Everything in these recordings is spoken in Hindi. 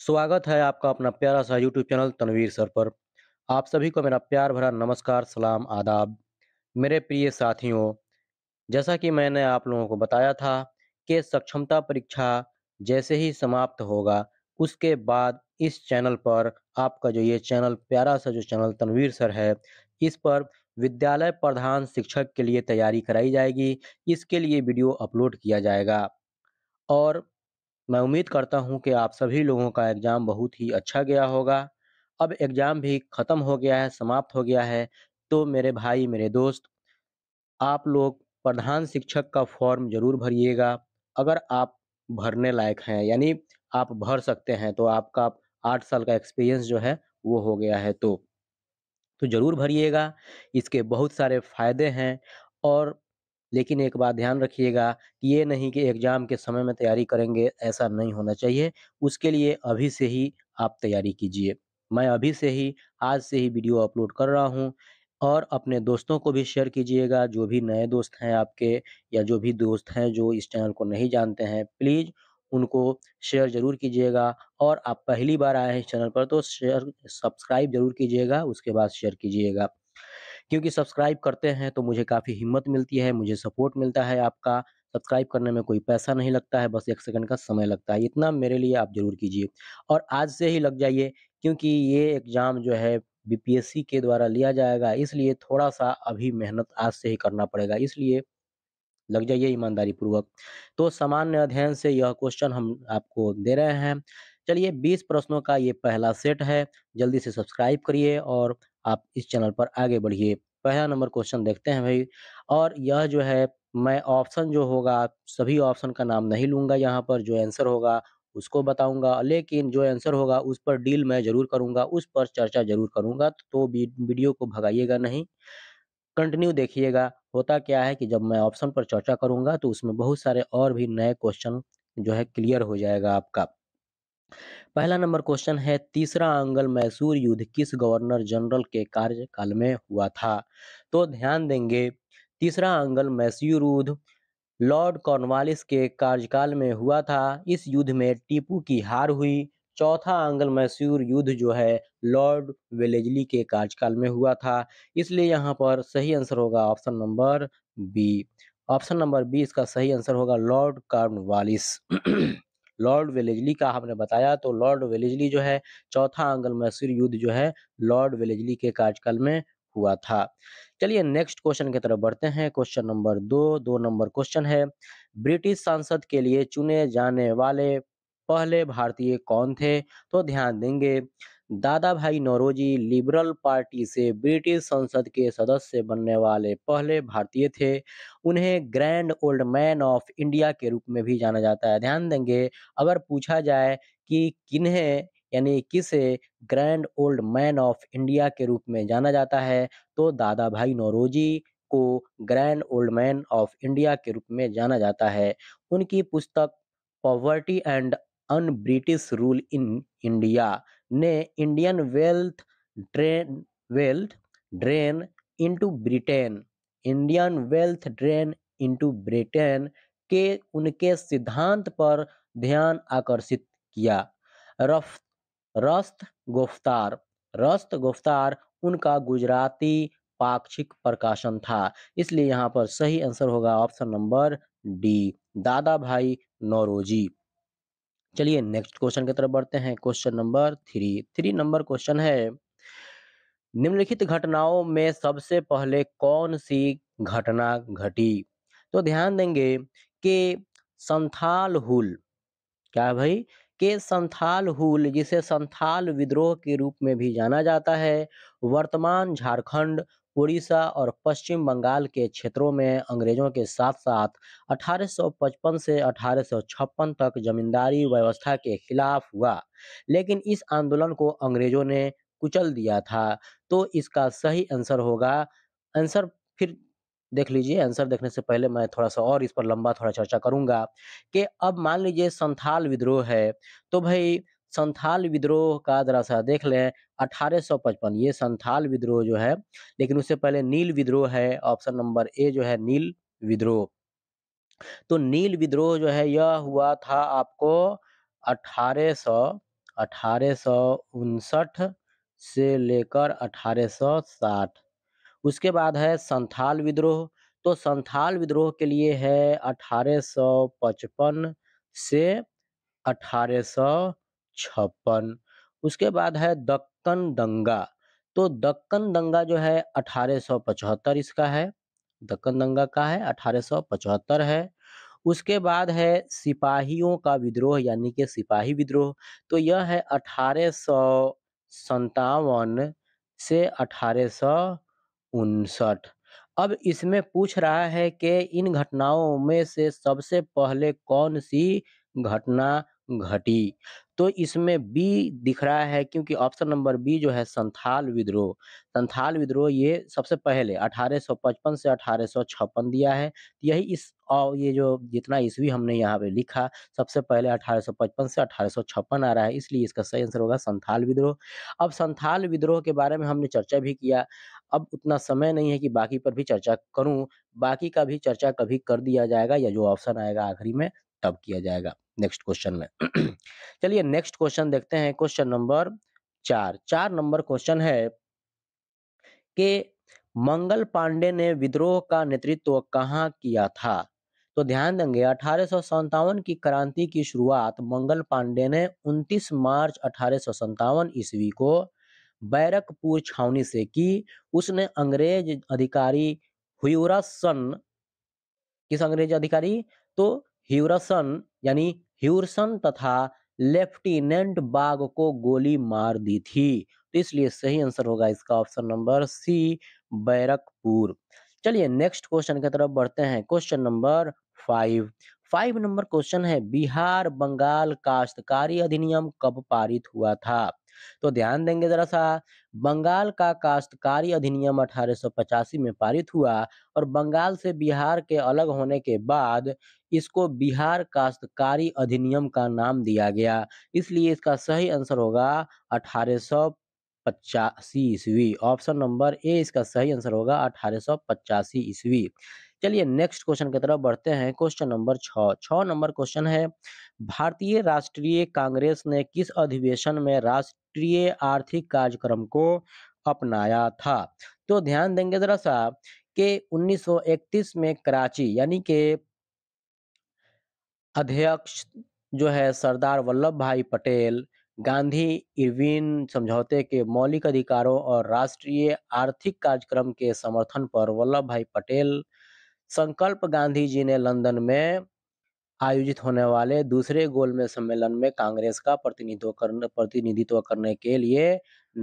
स्वागत है आपका अपना प्यारा सा यूट्यूब चैनल तनवीर सर पर आप सभी को मेरा प्यार भरा नमस्कार सलाम आदाब मेरे प्रिय साथियों जैसा कि मैंने आप लोगों को बताया था कि सक्षमता परीक्षा जैसे ही समाप्त होगा उसके बाद इस चैनल पर आपका जो ये चैनल प्यारा सा जो चैनल तनवीर सर है इस पर विद्यालय प्रधान शिक्षक के लिए तैयारी कराई जाएगी इसके लिए वीडियो अपलोड किया जाएगा और मैं उम्मीद करता हूं कि आप सभी लोगों का एग्ज़ाम बहुत ही अच्छा गया होगा अब एग्ज़ाम भी ख़त्म हो गया है समाप्त हो गया है तो मेरे भाई मेरे दोस्त आप लोग प्रधान शिक्षक का फॉर्म ज़रूर भरिएगा अगर आप भरने लायक हैं यानी आप भर सकते हैं तो आपका आठ साल का एक्सपीरियंस जो है वो हो गया है तो तो ज़रूर भरिएगा इसके बहुत सारे फ़ायदे हैं और लेकिन एक बात ध्यान रखिएगा कि ये नहीं कि एग्ज़ाम के समय में तैयारी करेंगे ऐसा नहीं होना चाहिए उसके लिए अभी से ही आप तैयारी कीजिए मैं अभी से ही आज से ही वीडियो अपलोड कर रहा हूँ और अपने दोस्तों को भी शेयर कीजिएगा जो भी नए दोस्त हैं आपके या जो भी दोस्त हैं जो इस चैनल को नहीं जानते हैं प्लीज़ उनको शेयर ज़रूर कीजिएगा और आप पहली बार आए हैं इस चैनल पर तो शेयर सब्सक्राइब ज़रूर कीजिएगा उसके बाद शेयर कीजिएगा क्योंकि सब्सक्राइब करते हैं तो मुझे काफ़ी हिम्मत मिलती है मुझे सपोर्ट मिलता है आपका सब्सक्राइब करने में कोई पैसा नहीं लगता है बस एक सेकंड का समय लगता है इतना मेरे लिए आप ज़रूर कीजिए और आज से ही लग जाइए क्योंकि ये एग्ज़ाम जो है बीपीएससी के द्वारा लिया जाएगा इसलिए थोड़ा सा अभी मेहनत आज से ही करना पड़ेगा इसलिए लग जाइए ईमानदारी पूर्वक तो सामान्य अध्ययन से यह क्वेश्चन हम आपको दे रहे हैं चलिए 20 प्रश्नों का ये पहला सेट है जल्दी से सब्सक्राइब करिए और आप इस चैनल पर आगे बढ़िए पहला नंबर क्वेश्चन देखते हैं भाई और यह जो है मैं ऑप्शन जो होगा सभी ऑप्शन का नाम नहीं लूँगा यहाँ पर जो आंसर होगा उसको बताऊंगा लेकिन जो आंसर होगा उस पर डील मैं ज़रूर करूंगा उस पर चर्चा ज़रूर करूंगा तो वीडियो को भगाइएगा नहीं कंटिन्यू देखिएगा होता क्या है कि जब मैं ऑप्शन पर चर्चा करूंगा तो उसमें बहुत सारे और भी नए क्वेश्चन जो है क्लियर हो जाएगा आपका पहला नंबर क्वेश्चन है तीसरा अंगल मैसूर युद्ध किस गवर्नर जनरल के कार्यकाल में हुआ था तो ध्यान देंगे तीसरा अंगल मैसूर युद्ध लॉर्ड कॉर्नवालिस के कार्यकाल में हुआ था इस युद्ध में टीपू की हार हुई चौथा आंगल मैसूर युद्ध जो है लॉर्ड वेलेजली के कार्यकाल में हुआ था इसलिए यहाँ पर सही आंसर होगा option number B option number B इसका सही आंसर होगा लॉर्ड कार्नवालिस लॉर्ड वेलेजली का हमने बताया तो लॉर्ड वेलेजली जो है चौथा अंगल मैसूर युद्ध जो है लॉर्ड वेलेजली के कार्यकाल में हुआ था चलिए नेक्स्ट क्वेश्चन की तरफ बढ़ते हैं क्वेश्चन नंबर दो दो नंबर क्वेश्चन है ब्रिटिश सांसद के लिए चुने जाने वाले पहले भारतीय कौन थे तो ध्यान देंगे Dadabhai Naoroji liberal party से ब्रिटिश संसद के सदस्य बनने वाले पहले भारतीय थे उन्हें grand old man of India के रूप में भी जाना जाता है ध्यान देंगे अगर पूछा जाए कि किन्हें यानी किसे grand old man of India के रूप में जाना जाता है तो दादा भाई नौरोजी को grand old man of India के रूप में जाना जाता है उनकी पुस्तक poverty and un British rule in India ने Indian wealth drain wealth drain into Britain Indian wealth drain into Britain के उनके सिद्धांत पर ध्यान आकर्षित किया रफ रस्त गुफ्तार रस्त गुफ्तार उनका गुजराती पाक्षिक प्रकाशन था इसलिए यहाँ पर सही आंसर होगा ऑप्शन नंबर डी दादा भाई नौरोजी चलिए नेक्स्ट क्वेश्चन की तरफ बढ़ते हैं question number three three number question है निम्नलिखित घटनाओं में सबसे पहले कौन सी घटना घटी तो ध्यान देंगे कि संथाल हुल क्या भाई के संथाल हूल जिसे संथाल विद्रोह के रूप में भी जाना जाता है वर्तमान झारखंड उड़ीसा और पश्चिम बंगाल के क्षेत्रों में अंग्रेजों के साथ साथ 1855 से 1856 तक जमींदारी व्यवस्था के खिलाफ हुआ लेकिन इस आंदोलन को अंग्रेजों ने कुचल दिया था तो इसका सही आंसर होगा आंसर फिर देख लीजिए आंसर देखने से पहले मैं थोड़ा सा और इस पर लंबा थोड़ा चर्चा करूंगा कि अब मान लीजिए संथाल विद्रोह है तो भाई संथाल विद्रोह का जरा सा देख लें 1855 ये संथाल विद्रोह जो है लेकिन उससे पहले नील विद्रोह है ऑप्शन नंबर ए जो है नील विद्रोह तो नील विद्रोह जो है यह हुआ था आपको अठारह सौ अठारह सौ उनसठ से लेकर अठारह सौ साठ उसके बाद है संथाल विद्रोह तो संथाल विद्रोह के लिए है अठारह सौ पचपन से अठारह सौ छप्पन उसके बाद है दक्कन दंगा तो दक्कन दंगा जो है अठारह सौ पचहत्तर इसका है दक्कन दंगा का है अठारह सौ पचहत्तर है उसके बाद है सिपाहियों का विद्रोह यानी कि सिपाही विद्रोह तो यह है अठारह सौ संतावन से अठारह सौ उनसठ अब इसमें पूछ रहा है कि इन घटनाओं में से सबसे पहले कौन सी घटना घटी तो इसमें बी दिख रहा है क्योंकि ऑप्शन नंबर बी जो है संथाल विद्रोह संथाल विद्रोह ये सबसे पहले 1855 से 1856 दिया है यही इस और ये जो जितना ईस्वी हमने यहाँ पे लिखा सबसे पहले 1855 से 1856 आ रहा है इसलिए इसका सही आंसर होगा संथाल विद्रोह अब संथाल विद्रोह के बारे में हमने चर्चा भी किया अब उतना समय नहीं है कि बाकी पर भी चर्चा करूं बाकी का भी चर्चा कभी कर दिया जाएगा या जो ऑप्शन आएगा आखिरी में तब किया जाएगा नेक्स्ट क्वेश्चन में चलिए नेक्स्ट क्वेश्चन देखते हैं क्वेश्चन नंबर चार चार नंबर क्वेश्चन है कि मंगल पांडे ने विद्रोह का नेतृत्व कहाँ किया था तो ध्यान देंगे अठारह की क्रांति की शुरुआत मंगल पांडे ने 29 मार्च अठारह ईस्वी को बैरकपुर छावनी से कि उसने अंग्रेज अधिकारी ह्यूरासन किस अंग्रेज अधिकारी तो ह्यूरासन यानी ह्यूरसन तथा लेफ्टिनेंट बाग को गोली मार दी थी तो इसलिए सही आंसर होगा इसका ऑप्शन नंबर सी बैरकपुर चलिए नेक्स्ट क्वेश्चन की तरफ बढ़ते हैं question number five five number question है बिहार बंगाल काश्तकारी अधिनियम कब पारित हुआ था तो ध्यान देंगे जरा सा बंगाल का काश्तकारी अधिनियम अठारह में पारित हुआ और बंगाल से बिहार के अलग होने के बाद इसको बिहार काश्तकारी अधिनियम का नाम दिया गया इसलिए इसका सही आंसर होगा अठारह पचासी ईस्वी ऑप्शन नंबर ए इसका सही आंसर होगा अठारह सौ पचासी ईस्वी चलिए नेक्स्ट क्वेश्चन की तरफ बढ़ते हैं क्वेश्चन नंबर छ नंबर क्वेश्चन है भारतीय राष्ट्रीय कांग्रेस ने किस अधिवेशन में राष्ट्र राष्ट्रीय आर्थिक कार्यक्रम को अपनाया था तो ध्यान देंगे जरा सा कि 1931 में कराची यानी के अध्यक्ष जो है सरदार वल्लभ भाई पटेल गांधी इरविन समझौते के मौलिक अधिकारों और राष्ट्रीय आर्थिक कार्यक्रम के समर्थन पर वल्लभ भाई पटेल संकल्प गांधी जी ने लंदन में आयोजित होने वाले दूसरे गोलमेज सम्मेलन में कांग्रेस का प्रतिनिधित्व करने प्रतिनिधित्व करने के लिए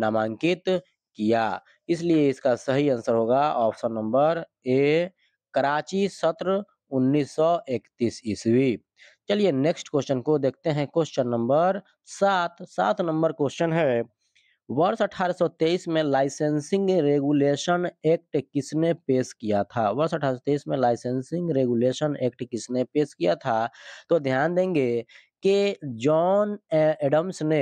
नामांकित किया इसलिए इसका सही आंसर होगा ऑप्शन नंबर ए कराची सत्र 1931 ईस्वी चलिए नेक्स्ट क्वेश्चन को देखते हैं क्वेश्चन नंबर सात सात नंबर क्वेश्चन है वर्ष 1823 में लाइसेंसिंग रेगुलेशन एक्ट किसने पेश किया था वर्ष 1823 में लाइसेंसिंग रेगुलेशन एक्ट किसने पेश किया था तो ध्यान देंगे कि जॉन एडम्स ने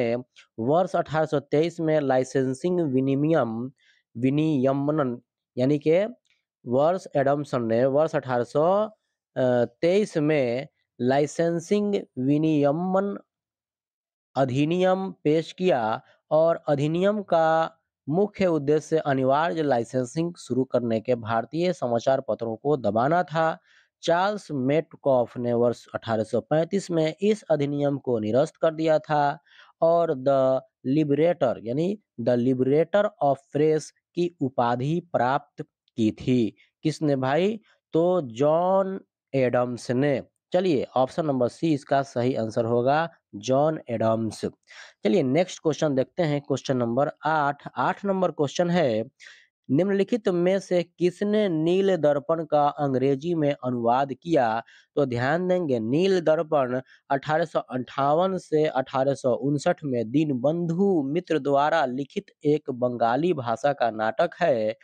वर्ष 1823 में लाइसेंसिंग विनियम विनियमन यानी के वर्ष एडम्सन ने वर्ष 1823 में लाइसेंसिंग विनियमन अधिनियम पेश किया और अधिनियम का मुख्य उद्देश्य अनिवार्य लाइसेंसिंग शुरू करने के भारतीय समाचार पत्रों को दबाना था चार्ल्स मेटकॉफ ने वर्ष 1835 में इस अधिनियम को निरस्त कर दिया था और द लिबरेटर यानी द लिबरेटर ऑफ प्रेस की उपाधि प्राप्त की थी किसने भाई तो जॉन एडम्स ने चलिए ऑप्शन नंबर सी इसका सही आंसर होगा जॉन एडम्स चलिए नेक्स्ट क्वेश्चन देखते हैं क्वेश्चन नंबर आठ आठ नंबर क्वेश्चन है निम्नलिखित में से किसने नील दर्पण का अंग्रेजी में अनुवाद किया तो ध्यान देंगे नील दर्पण अठारह से अठारह में दीन बंधु मित्र द्वारा लिखित एक बंगाली भाषा का नाटक है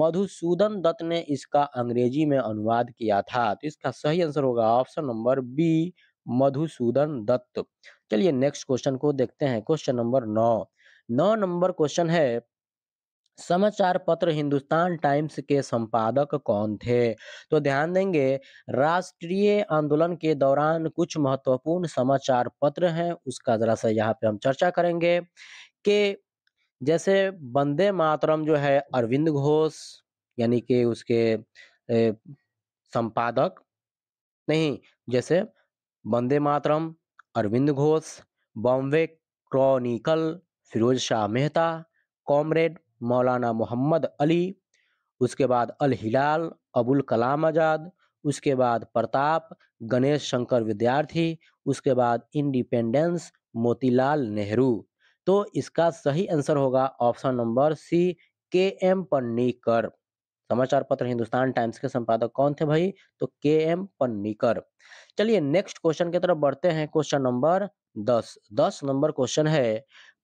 मधुसूदन दत्त ने इसका अंग्रेजी में अनुवाद किया था तो इसका सही आंसर होगा option number B Madhusudan Dutt चलिए नेक्स्ट क्वेश्चन को देखते हैं क्वेश्चन नंबर नौ नौ नंबर क्वेश्चन है समाचार पत्र हिंदुस्तान टाइम्स के संपादक कौन थे तो ध्यान देंगे राष्ट्रीय आंदोलन के दौरान कुछ महत्वपूर्ण समाचार पत्र हैं उसका जरा सा यहाँ पे हम चर्चा करेंगे कि जैसे वंदे मातरम जो है अरविंद घोष यानी कि उसके ए, संपादक नहीं जैसे वंदे मातरम अरविंद घोष बॉम्बे क्रॉनिकल फिरोज शाह मेहता कॉमरेड मौलाना मोहम्मद अली उसके बाद अल हिलाल अबुल कलाम आज़ाद उसके बाद प्रताप गणेश शंकर विद्यार्थी उसके बाद इंडिपेंडेंस मोतीलाल नेहरू तो इसका सही आंसर होगा ऑप्शन नंबर सी के एम पन्नीकर समाचार पत्र हिंदुस्तान टाइम्स के संपादक कौन थे भाई तो के एम पन्नीकर चलिए नेक्स्ट क्वेश्चन की तरफ बढ़ते हैं क्वेश्चन नंबर दस दस नंबर क्वेश्चन है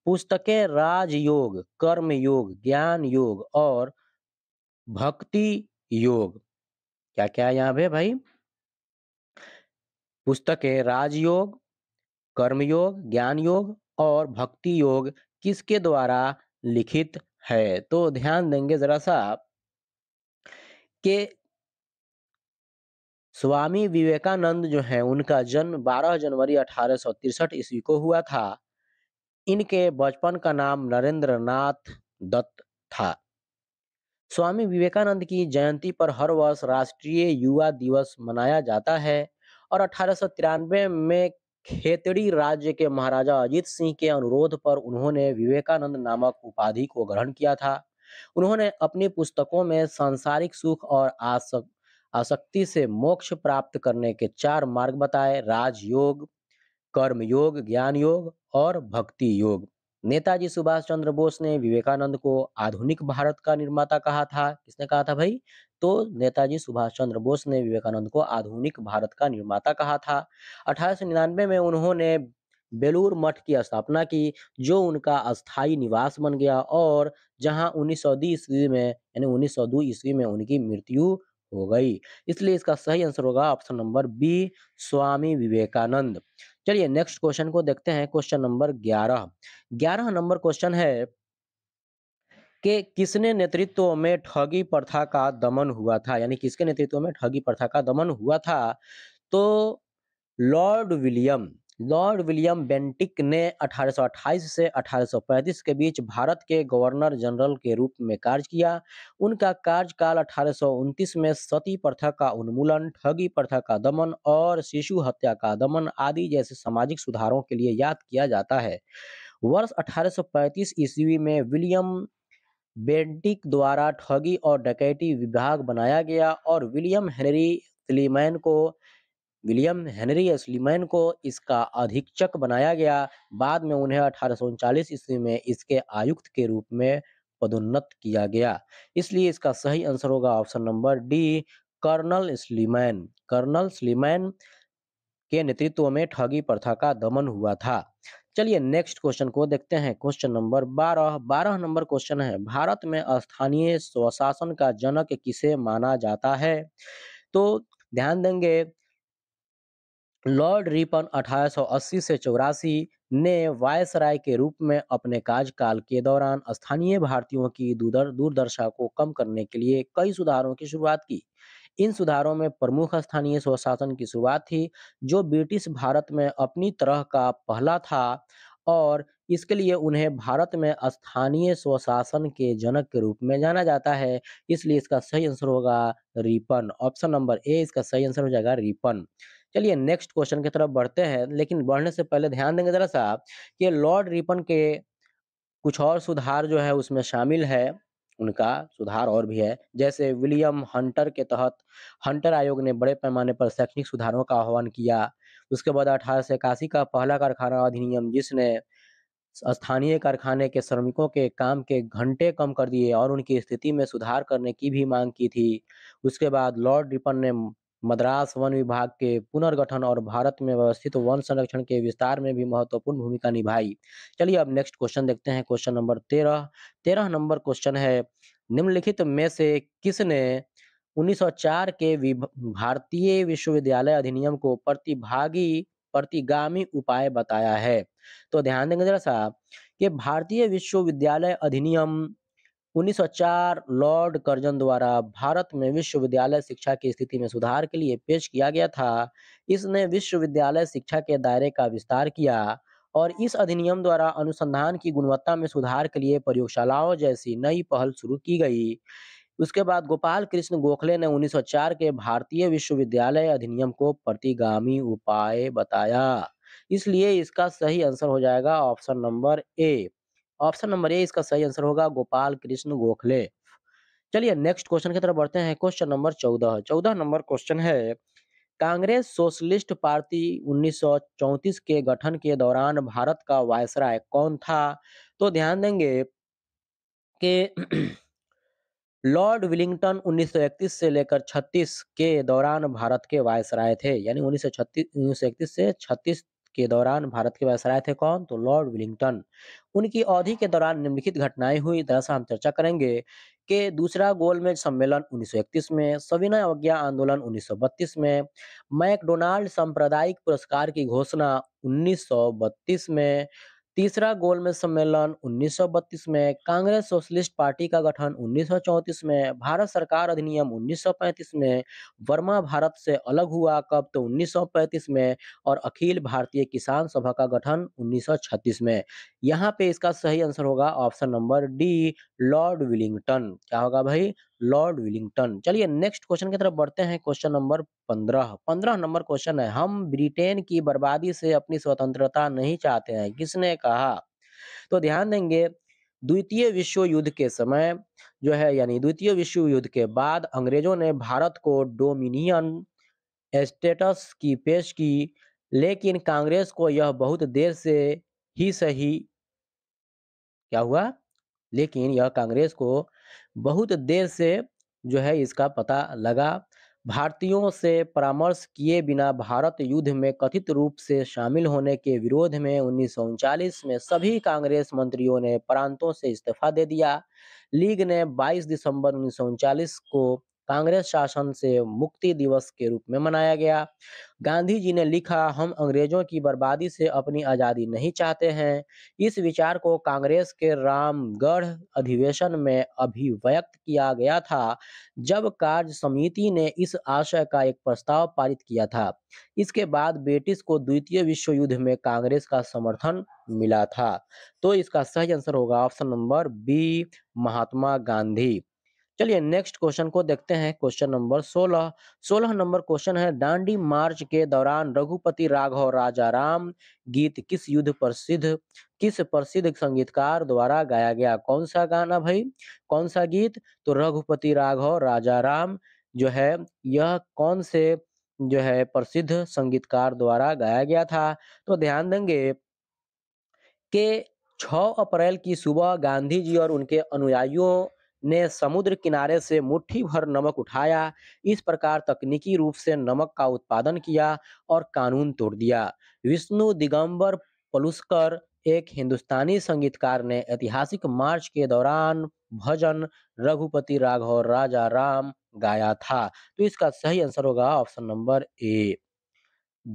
पुस्तकें राजयोग कर्म योग ज्ञान योग और भक्ति योग क्या क्या है यहाँ पे भाई पुस्तकें राजयोग कर्मयोग ज्ञान योग और भक्ति योग किसके द्वारा लिखित है तो ध्यान देंगे जरा सा के स्वामी विवेकानंद जो हैं उनका जन्म 12 जनवरी अठारह ईस्वी को हुआ था इनके बचपन का नाम नरेंद्र नाथ दत्त था स्वामी विवेकानंद की जयंती पर हर वर्ष राष्ट्रीय युवा दिवस मनाया जाता है और अठारह में खेतड़ी राज्य के महाराजा अजीत सिंह के अनुरोध पर उन्होंने विवेकानंद नामक उपाधि को ग्रहण किया था उन्होंने अपनी पुस्तकों में सांसारिक सुख और आसक आसक्ति से मोक्ष प्राप्त करने के चार मार्ग बताए राजयोग कर्म योग ज्ञान योग और भक्ति योग नेताजी सुभाष चंद्र बोस ने विवेकानंद को आधुनिक भारत का निर्माता कहा था किसने कहा था भाई तो नेताजी सुभाष चंद्र बोस ने विवेकानंद को आधुनिक भारत का निर्माता कहा था अठारह में उन्होंने बेलूर मठ की स्थापना की जो उनका अस्थायी निवास बन गया और जहां उन्नीस ईस्वी में यानी उन्नीस ईस्वी में उनकी मृत्यु हो गई इसलिए इसका सही आंसर होगा option number B Swami Vivekananda चलिए नेक्स्ट क्वेश्चन को देखते हैं क्वेश्चन नंबर ग्यारह ग्यारह नंबर क्वेश्चन है कि किसने नेतृत्व में ठगी प्रथा का दमन हुआ था यानी किसके नेतृत्व में ठगी प्रथा का दमन हुआ था तो Lord William Lord William Bentinck ने 1828 से 1835 के बीच भारत के गवर्नर जनरल के रूप में कार्य किया उनका कार्यकाल अठारह में सती प्रथा का उन्मूलन ठगी प्रथा का दमन और शिशु हत्या का दमन आदि जैसे सामाजिक सुधारों के लिए याद किया जाता है वर्ष 1835 ईस्वी में विलियम बेंटिक द्वारा ठगी और डकैती विभाग बनाया गया और विलियम हेनरी सिलीमैन को विलियम हेनरी स्लीमैन को इसका अधीक्षक बनाया गया बाद में उन्हें अठारह ईस्वी में इसके आयुक्त के रूप में पदोन्नत किया गया इसलिए इसका सही आंसर होगा option number D Colonel Sleeman Colonel Sleeman के नेतृत्व में ठगी प्रथा का दमन हुआ था चलिए नेक्स्ट क्वेश्चन को देखते हैं क्वेश्चन नंबर बारह बारह नंबर क्वेश्चन है भारत में स्थानीय स्वशासन का जनक किसे माना जाता है तो ध्यान देंगे लॉर्ड रिपन 1880 से चौरासी ने वायसराय के रूप में अपने कार्यकाल के दौरान स्थानीय भारतीयों की दूरदर्शा को कम करने के लिए कई सुधारों की शुरुआत की इन सुधारों में प्रमुख स्थानीय स्वशासन की शुरुआत थी जो ब्रिटिश भारत में अपनी तरह का पहला था और इसके लिए उन्हें भारत में स्थानीय स्वशासन के जनक के रूप में जाना जाता है इसलिए इसका सही आंसर होगा रिपन ऑप्शन नंबर ए इसका सही आंसर हो जाएगा रिपन चलिए नेक्स्ट क्वेश्चन की तरफ बढ़ते हैं लेकिन बढ़ने से पहले ध्यान देंगे जरा साहब कि लॉर्ड रिपन के कुछ और सुधार जो है उसमें शामिल है उनका सुधार और भी है जैसे विलियम हंटर के तहत हंटर आयोग ने बड़े पैमाने पर शैक्षणिक सुधारों का आह्वान किया उसके बाद अठारह सौ इक्यासी का पहला कारखाना अधिनियम जिसने स्थानीय कारखाने के श्रमिकों के काम के घंटे कम कर दिए और उनकी स्थिति में सुधार करने की भी मांग की थी उसके बाद लॉर्ड रिपन ने मद्रास वन विभाग के पुनर्गठन और भारत में व्यवस्थित वन संरक्षण के विस्तार में भी महत्वपूर्ण भूमिका निभाई चलिए अब नेक्स्ट क्वेश्चन देखते हैं क्वेश्चन नंबर तेरह तेरह नंबर क्वेश्चन है निम्नलिखित में से किसने 1904 के भारतीय विश्वविद्यालय अधिनियम को प्रतिभागी प्रतिगामी उपाय बताया है तो ध्यान देंगे जरा साहब कि भारतीय विश्वविद्यालय अधिनियम 1904 लॉर्ड कर्जन द्वारा भारत में विश्वविद्यालय शिक्षा की स्थिति में सुधार के लिए पेश किया गया था इसने विश्वविद्यालय शिक्षा के दायरे का विस्तार किया और इस अधिनियम द्वारा अनुसंधान की गुणवत्ता में सुधार के लिए प्रयोगशालाओं जैसी नई पहल शुरू की गई उसके बाद गोपाल कृष्ण गोखले ने 1904 के भारतीय विश्वविद्यालय अधिनियम को प्रतिगामी उपाय बताया इसलिए इसका सही आंसर हो जाएगा option number A option number A इसका सही आंसर होगा गोपाल कृष्ण गोखले चलिए नेक्स्ट क्वेश्चन की तरफ बढ़ते हैं क्वेश्चन नंबर चौदह चौदह नंबर क्वेश्चन है कांग्रेस सोशलिस्ट पार्टी 1934 के गठन के दौरान भारत का वायसराय कौन था तो ध्यान देंगे कि लॉर्ड विलिंगटन 1931 से लेकर 36 के दौरान भारत के वायसराय थे यानी 1936 से 36 के दौरान भारत के वायसराय थे कौन तो लॉर्ड विलिंगटन उनकी अवधि के दौरान निम्नलिखित घटनाएं हुई दरअसल हम चर्चा करेंगे के दूसरा गोलमेज सम्मेलन 1931 में सविनय अवज्ञा आंदोलन 1932 में मैकडोनाल्ड सांप्रदायिक पुरस्कार की घोषणा 1932 में तीसरा गोलमेज सम्मेलन 1932 में कांग्रेस सोशलिस्ट पार्टी का गठन 1934 में भारत सरकार अधिनियम 1935 में वर्मा भारत से अलग हुआ कब तो 1935 में और अखिल भारतीय किसान सभा का गठन 1936 में यहाँ पे इसका सही आंसर होगा option number D Lord Willington क्या होगा भाई लॉर्ड विलिंगटन चलिए नेक्स्ट क्वेश्चन की तरफ बढ़ते हैं क्वेश्चन नंबर पंद्रह पंद्रह नंबर क्वेश्चन है हम ब्रिटेन की बर्बादी से अपनी स्वतंत्रता नहीं चाहते हैं किसने कहा तो ध्यान देंगे द्वितीय विश्व युद्ध के समय जो है यानी द्वितीय विश्व युद्ध के बाद अंग्रेजों ने भारत को डोमिनियन स्टेटस की पेश की लेकिन कांग्रेस को यह बहुत देर से ही सही क्या हुआ लेकिन यह कांग्रेस को बहुत देर से जो है इसका पता लगा भारतीयों से परामर्श किए बिना भारत युद्ध में कथित रूप से शामिल होने के विरोध में उन्नीस में सभी कांग्रेस मंत्रियों ने प्रांतों से इस्तीफा दे दिया लीग ने 22 दिसंबर उन्नीस को कांग्रेस शासन से मुक्ति दिवस के रूप में मनाया गया गांधी जी ने लिखा हम अंग्रेजों की बर्बादी से अपनी आज़ादी नहीं चाहते हैं इस विचार को कांग्रेस के रामगढ़ अधिवेशन में अभिव्यक्त किया गया था जब कार्य समिति ने इस आशय का एक प्रस्ताव पारित किया था इसके बाद ब्रिटिश को द्वितीय विश्व युद्ध में कांग्रेस का समर्थन मिला था तो इसका सही आंसर होगा option number B Mahatma Gandhi चलिए नेक्स्ट क्वेश्चन को देखते हैं क्वेश्चन नंबर सोलह सोलह नंबर क्वेश्चन है दांडी मार्च के दौरान रघुपति राघव राजा राम गीत किस युद्ध प्रसिद्ध किस प्रसिद्ध संगीतकार द्वारा गाया गया कौन सा गाना भाई कौन सा गीत तो रघुपति राघव राजा राम जो है यह कौन से जो है प्रसिद्ध संगीतकार द्वारा गाया गया था तो ध्यान देंगे के छ अप्रैल की सुबह गांधी जी और उनके अनुयायियों ने समुद्र किनारे से मुट्ठी भर नमक उठाया इस प्रकार तकनीकी रूप से नमक का उत्पादन किया और कानून तोड़ दिया विष्णु दिगंबर पलुस्कर एक हिंदुस्तानी संगीतकार ने ऐतिहासिक मार्च के दौरान भजन रघुपति राघव राजा राम गाया था तो इसका सही आंसर होगा option number A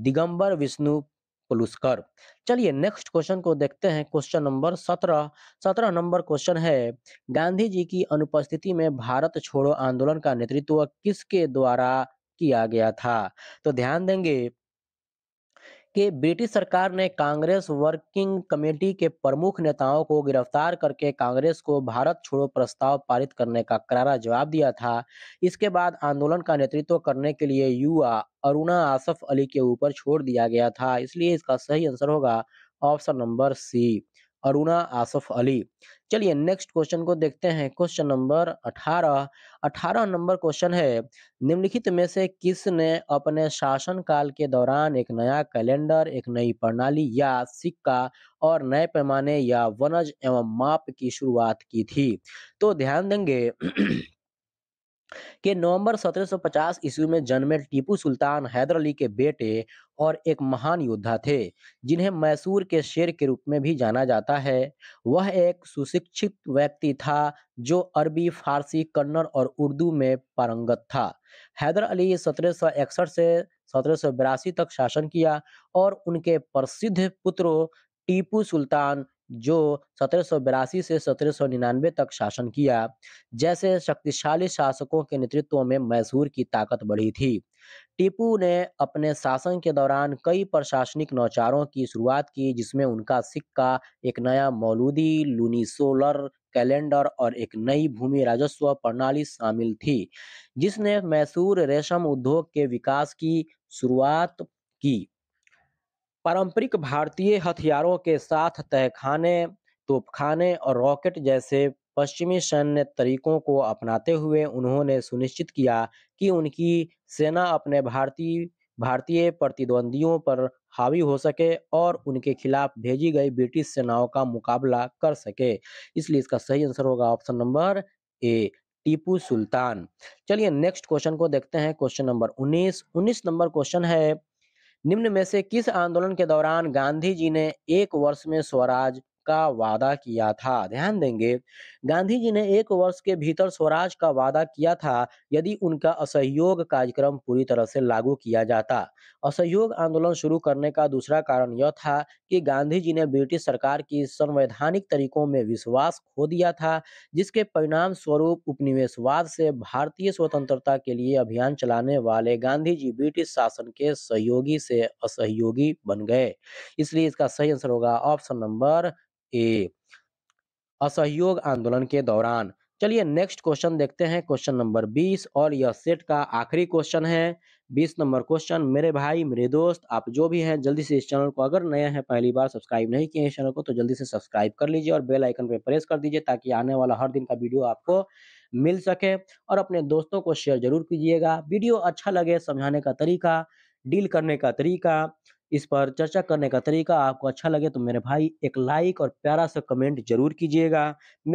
Digambar Vishnu Paluskar चलिए नेक्स्ट क्वेश्चन को देखते हैं क्वेश्चन नंबर सत्रह सत्रह नंबर क्वेश्चन है गांधी जी की अनुपस्थिति में भारत छोड़ो आंदोलन का नेतृत्व किसके द्वारा किया गया था तो ध्यान देंगे कि ब्रिटिश सरकार ने कांग्रेस वर्किंग कमेटी के प्रमुख नेताओं को गिरफ्तार करके कांग्रेस को भारत छोड़ो प्रस्ताव पारित करने का करारा जवाब दिया था इसके बाद आंदोलन का नेतृत्व करने के लिए युवा अरुणा आसफ अली के ऊपर छोड़ दिया गया था इसलिए इसका सही आंसर होगा option number C Aruna Asaf Ali चलिए नेक्स्ट क्वेश्चन को देखते हैं क्वेश्चन नंबर 18 18 नंबर क्वेश्चन है निम्नलिखित में से किसने अपने शासन काल के दौरान एक नया कैलेंडर एक नई प्रणाली या सिक्का और नए पैमाने या वनज एवं माप की शुरुआत की थी तो ध्यान देंगे कि नवंबर 1750 ईस्वी में जन्मे टीपू सुल्तान हैदर अली के बेटे और एक महान योद्धा थे जिन्हें मैसूर के शेर के रूप में भी जाना जाता है वह एक सुशिक्षित व्यक्ति था जो अरबी फारसी कन्नड़ और उर्दू में पारंगत था हैदर अली 1761 से सत्रह तक शासन किया और उनके प्रसिद्ध पुत्रों टीपू सुल्तान जो सत्रह से सत्रह तक शासन किया जैसे शक्तिशाली शासकों के नेतृत्व में मैसूर की ताकत बढ़ी थी टीपू ने अपने शासन के दौरान कई प्रशासनिक नौचारों की शुरुआत की जिसमें उनका सिक्का एक नया मौलूदी लूनिसोलर कैलेंडर और एक नई भूमि राजस्व प्रणाली शामिल थी जिसने मैसूर रेशम उद्योग के विकास की शुरुआत की पारंपरिक भारतीय हथियारों के साथ तहखाने तोपखाने और रॉकेट जैसे पश्चिमी सैन्य तरीकों को अपनाते हुए उन्होंने सुनिश्चित किया कि उनकी सेना अपने भारतीय भारतीय प्रतिद्वंदियों पर हावी हो सके और उनके खिलाफ भेजी गई ब्रिटिश सेनाओं का मुकाबला कर सके इसलिए इसका सही आंसर होगा option number A Tipu Sultan चलिए नेक्स्ट क्वेश्चन को देखते हैं क्वेश्चन नंबर 19 19 नंबर क्वेश्चन है निम्न में से किस आंदोलन के दौरान गांधी जी ने एक वर्ष में स्वराज का वादा किया था ध्यान देंगे गांधी जी ने एक वर्ष के भीतर स्वराज का वादा किया था यदि उनका असहयोग कार्यक्रम पूरी तरह से लागू किया जाता असहयोग आंदोलन शुरू करने का दूसरा कारण यह था कि गांधी जी ने ब्रिटिश सरकार की संवैधानिक तरीकों में विश्वास खो दिया था जिसके परिणाम स्वरूप उपनिवेशवाद से भारतीय स्वतंत्रता के लिए अभियान चलाने वाले गांधी जी ब्रिटिश शासन के सहयोगी से असहयोगी बन गए इसलिए इसका सही आंसर होगा ऑप्शन नंबर ए असहयोग आंदोलन के दौरान चलिए नेक्स्ट क्वेश्चन देखते हैं क्वेश्चन नंबर 20 और यह सेट का आखिरी क्वेश्चन है 20 नंबर क्वेश्चन मेरे भाई मेरे दोस्त आप जो भी हैं जल्दी से इस चैनल को अगर नया है पहली बार सब्सक्राइब नहीं किए इस चैनल को तो जल्दी से सब्सक्राइब कर लीजिए और बेल आइकन पर प्रेस कर दीजिए ताकि आने वाला हर दिन का वीडियो आपको मिल सके और अपने दोस्तों को शेयर जरूर कीजिएगा वीडियो अच्छा लगे समझाने का तरीका डील करने का तरीका इस पर चर्चा करने का तरीका आपको अच्छा लगे तो मेरे भाई एक लाइक और प्यारा सा कमेंट जरूर कीजिएगा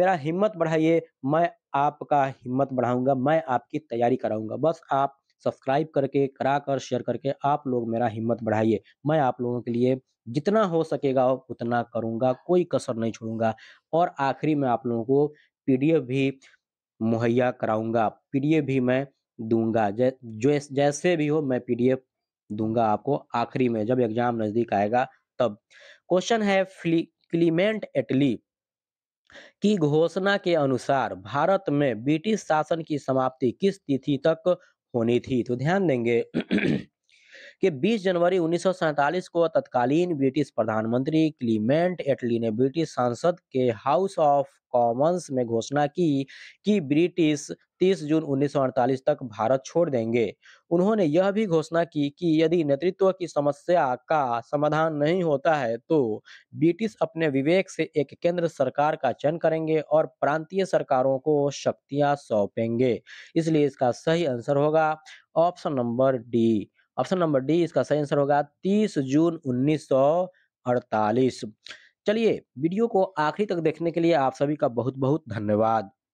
मेरा हिम्मत बढ़ाइए मैं आपका हिम्मत बढ़ाऊंगा मैं आपकी तैयारी कराऊंगा बस आप सब्सक्राइब करके करा कर शेयर करके आप लोग मेरा हिम्मत बढ़ाइए मैं आप लोगों के लिए जितना हो सकेगा उतना करूँगा कोई कसर नहीं छोड़ूंगा और आखिरी में आप लोगों को पीडीएफ भी मुहैया कराऊंगा पीडीएफ भी मैं दूंगा जै, जैसे भी हो मैं पीडीएफ दूंगा आपको आखिरी में जब एग्जाम नजदीक आएगा तब क्वेश्चन है क्लीमेंट एटली की घोषणा के अनुसार भारत में ब्रिटिश शासन की समाप्ति किस तिथि तक होनी थी तो ध्यान देंगे कि 20 जनवरी उन्नीस को तत्कालीन ब्रिटिश प्रधानमंत्री क्लीमेंट एटली ने ब्रिटिश सांसद के हाउस ऑफ कॉमन्स में घोषणा की कि ब्रिटिश 30 जून उन्नीस तक भारत छोड़ देंगे उन्होंने यह भी घोषणा की कि यदि नेतृत्व की समस्या का समाधान नहीं होता है तो ब्रिटिश अपने विवेक से एक केंद्र सरकार का चयन करेंगे और प्रांतीय सरकारों को शक्तियां सौंपेंगे इसलिए इसका सही आंसर होगा option number D option number D इसका सही आंसर होगा तीस जून 1948 चलिए वीडियो को आखिरी तक देखने के लिए आप सभी का बहुत बहुत धन्यवाद